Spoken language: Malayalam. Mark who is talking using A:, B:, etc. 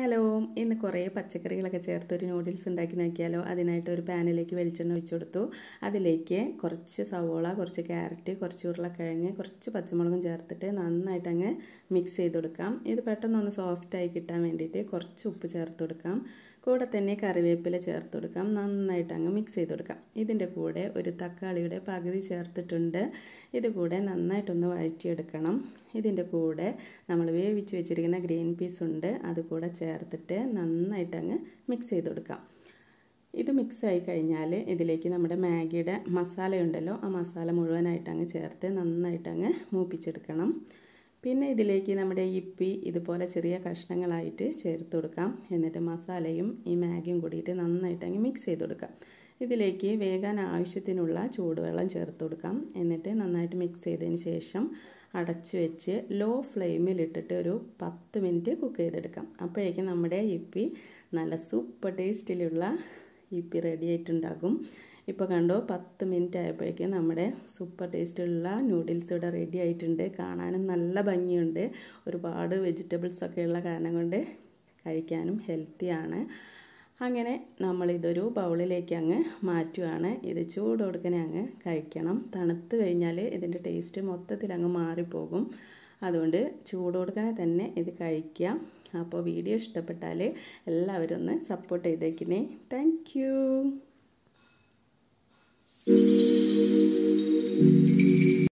A: ഹലോ ഇന്ന് കുറേ പച്ചക്കറികളൊക്കെ ചേർത്ത് ഒരു നൂഡിൽസ് ഉണ്ടാക്കി നോക്കിയാലോ അതിനായിട്ട് ഒരു പാനിലേക്ക് വെളിച്ചെണ്ണ ഒഴിച്ചു കൊടുത്തു അതിലേക്ക് കുറച്ച് സവോള കുറച്ച് ക്യാരറ്റ് കുറച്ച് ഉരുളക്കിഴങ്ങ് കുറച്ച് പച്ചമുളകും ചേർത്തിട്ട് നന്നായിട്ട് അങ്ങ് മിക്സ് ചെയ്ത് കൊടുക്കാം ഇത് പെട്ടെന്നൊന്ന് സോഫ്റ്റായി കിട്ടാൻ വേണ്ടിയിട്ട് കുറച്ച് ഉപ്പ് ചേർത്ത് കൊടുക്കാം കൂടെ തന്നെ കറിവേപ്പില ചേർത്ത് കൊടുക്കാം നന്നായിട്ട് അങ്ങ് മിക്സ് ചെയ്ത് കൊടുക്കാം ഇതിൻ്റെ കൂടെ ഒരു തക്കാളിയുടെ പകുതി ചേർത്തിട്ടുണ്ട് ഇത് കൂടെ നന്നായിട്ടൊന്ന് വഴറ്റിയെടുക്കണം ഇതിൻ്റെ കൂടെ നമ്മൾ വേവിച്ച് വെച്ചിരിക്കുന്ന ഗ്രീൻ പീസ് ഉണ്ട് അതുകൂടെ ചേർത്ത് ചേർത്തിട്ട് നന്നായിട്ട് അങ്ങ് മിക്സ് ചെയ്ത് കൊടുക്കാം ഇത് മിക്സ് ആയി കഴിഞ്ഞാൽ ഇതിലേക്ക് നമ്മുടെ മാഗിയുടെ മസാലയുണ്ടല്ലോ ആ മസാല മുഴുവനായിട്ട് അങ്ങ് ചേർത്ത് നന്നായിട്ട് അങ്ങ് മൂപ്പിച്ചെടുക്കണം പിന്നെ ഇതിലേക്ക് നമ്മുടെ ഇപ്പി ഇതുപോലെ ചെറിയ കഷ്ണങ്ങളായിട്ട് ചേർത്ത് കൊടുക്കാം എന്നിട്ട് മസാലയും ഈ മാഗിയും കൂടിയിട്ട് നന്നായിട്ട് അങ്ങ് മിക്സ് ചെയ്ത് കൊടുക്കാം ഇതിലേക്ക് വേഗാൻ ആവശ്യത്തിനുള്ള ചൂടുവെള്ളം ചേർത്ത് കൊടുക്കാം എന്നിട്ട് നന്നായിട്ട് മിക്സ് ചെയ്തതിന് ശേഷം അടച്ചു വെച്ച് ലോ ഫ്ലെയിമിലിട്ടിട്ട് ഒരു പത്ത് മിനിറ്റ് കുക്ക് ചെയ്തെടുക്കാം അപ്പോഴേക്കും നമ്മുടെ ഇപ്പി നല്ല സൂപ്പർ ടേസ്റ്റിലുള്ള ഇപ്പി റെഡി ആയിട്ടുണ്ടാകും ഇപ്പോൾ കണ്ടോ പത്ത് മിനിറ്റ് ആയപ്പോഴേക്കും നമ്മുടെ സൂപ്പർ ടേസ്റ്റുള്ള നൂഡിൽസ് ഇവിടെ റെഡി ആയിട്ടുണ്ട് കാണാനും നല്ല ഭംഗിയുണ്ട് ഒരുപാട് വെജിറ്റബിൾസ് ഒക്കെ ഉള്ള കാരണം കൊണ്ട് കഴിക്കാനും ഹെൽത്തിയാണ് അങ്ങനെ നമ്മളിതൊരു ബൗളിലേക്ക് അങ്ങ് മാറ്റുകയാണ് ഇത് ചൂട് കൊടുക്കണേ അങ്ങ് കഴിക്കണം തണുത്ത് കഴിഞ്ഞാൽ ഇതിൻ്റെ ടേസ്റ്റ് മൊത്തത്തിൽ അങ്ങ് മാറിപ്പോകും അതുകൊണ്ട് ചൂട് കൊടുക്കണേ തന്നെ ഇത് കഴിക്കാം അപ്പോൾ വീഡിയോ ഇഷ്ടപ്പെട്ടാൽ എല്ലാവരും ഒന്ന് സപ്പോർട്ട് ചെയ്തേക്കണേ താങ്ക്